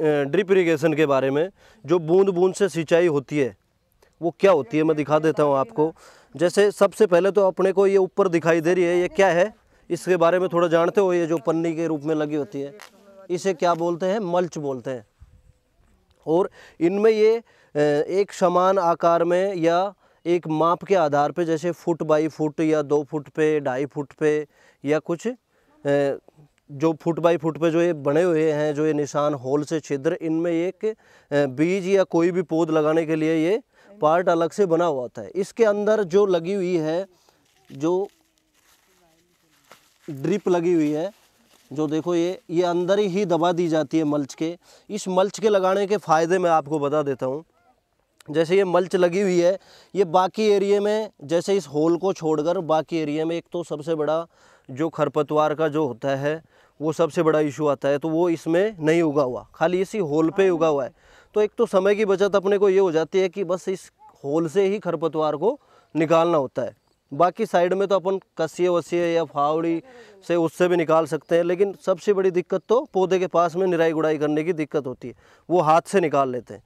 drip irrigation के बारे में जो बूंद बूंद से सिंचाई होती है वो क्या होती है मैं दिखा देता हूँ आपको जैसे सबसे पहले तो अपने को ये ऊपर दिखाई दे रही है ये क्या है इसके बारे में थोड़ा जानते हो ये जो पन्नी के रूप में लगी होती है इसे क्या बोलते हैं मल्च बोलते हैं और इनमें ये एक समान आकार में या एक माप के आधार पे जैसे फुट बाई फुट या दो फुट पे ढाई फुट पे या कुछ जो फुट बाई फुट पे जो ये बने हुए हैं जो ये निशान होल से छिद्र इनमें एक बीज या कोई भी पौध लगाने के लिए ये पार्ट अलग से बना हुआ था इसके अंदर जो लगी हुई है जो ड्रिप लगी हुई है जो देखो ये ये अंदर ही दबा दी जाती है मल्च के इस मल्च के लगाने के फ़ायदे मैं आपको बता देता हूँ जैसे ये मल्च लगी हुई है ये बाकी एरिए में जैसे इस होल को छोड़कर बाकी एरिए में एक तो सबसे बड़ा जो खरपतवार का जो होता है वो सबसे बड़ा इशू आता है तो वो इसमें नहीं उगा हुआ खाली इसी होल पे उगा हुआ है तो एक तो समय की बचत अपने को ये हो जाती है कि बस इस होल से ही खरपतवार को निकालना होता है बाकी साइड में तो अपन कसिए वसीए या फावड़ी से उससे भी निकाल सकते हैं लेकिन सबसे बड़ी दिक्कत तो पौधे के पास में निराई गुड़ाई करने की दिक्कत होती है वो हाथ से निकाल लेते हैं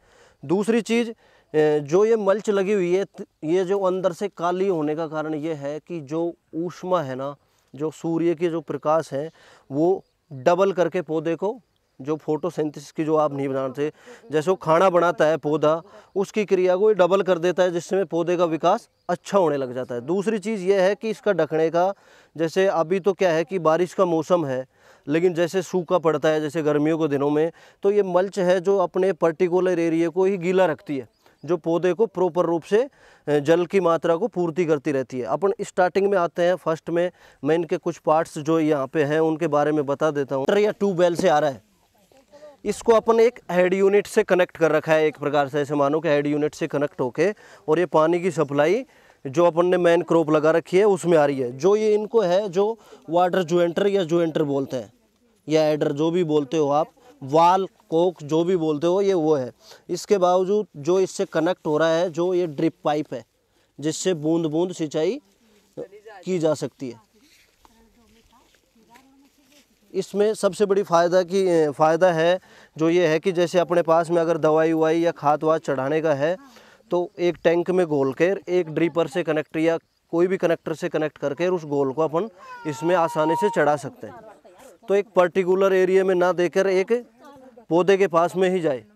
दूसरी चीज़ जो ये मल्च लगी हुई है ये जो अंदर से काली होने का कारण ये है कि जो ऊष्मा है ना जो सूर्य के जो प्रकाश है वो डबल करके पौधे को जो फोटोसिंथेसिस की जो आप नहीं बनाते जैसे वो खाना बनाता है पौधा उसकी क्रिया को ये डबल कर देता है जिसमें पौधे का विकास अच्छा होने लग जाता है दूसरी चीज़ ये है कि इसका ढकने का जैसे अभी तो क्या है कि बारिश का मौसम है लेकिन जैसे सूखा पड़ता है जैसे गर्मियों के दिनों में तो ये मल्च है जो अपने पर्टिकुलर एरिए को ही गीला रखती है जो पौधे को प्रॉपर रूप से जल की मात्रा को पूर्ति करती रहती है अपन स्टार्टिंग में आते हैं फर्स्ट में मैं इनके कुछ पार्ट्स जो यहाँ पे हैं उनके बारे में बता देता हूँ या ट्यूब वेल से आ रहा है इसको अपन एक हेड यूनिट से कनेक्ट कर रखा है एक प्रकार से ऐसे मानो कि हेड यूनिट से कनेक्ट होके और ये पानी की सप्लाई जो अपन ने मैन क्रॉप लगा रखी है उसमें आ रही है जो ये इनको है जो वाटर जुएंटर या जुएंटर बोलते हैं या एडर जो भी बोलते हो आप वाल कोक जो भी बोलते हो ये वो है इसके बावजूद जो इससे कनेक्ट हो रहा है जो ये ड्रिप पाइप है जिससे बूंद बूंद सिंचाई की जा सकती है इसमें सबसे बड़ी फ़ायदा की फ़ायदा है जो ये है कि जैसे अपने पास में अगर दवाई उवाई या खाद वाद चढ़ाने का है तो एक टैंक में घोल कर एक ड्रीपर से कनेक्ट या कोई भी कनेक्टर से कनेक्ट करके उस गोल को अपन इसमें आसानी से चढ़ा सकते हैं तो एक पर्टिकुलर एरिया में ना देकर एक पौधे के पास में ही जाए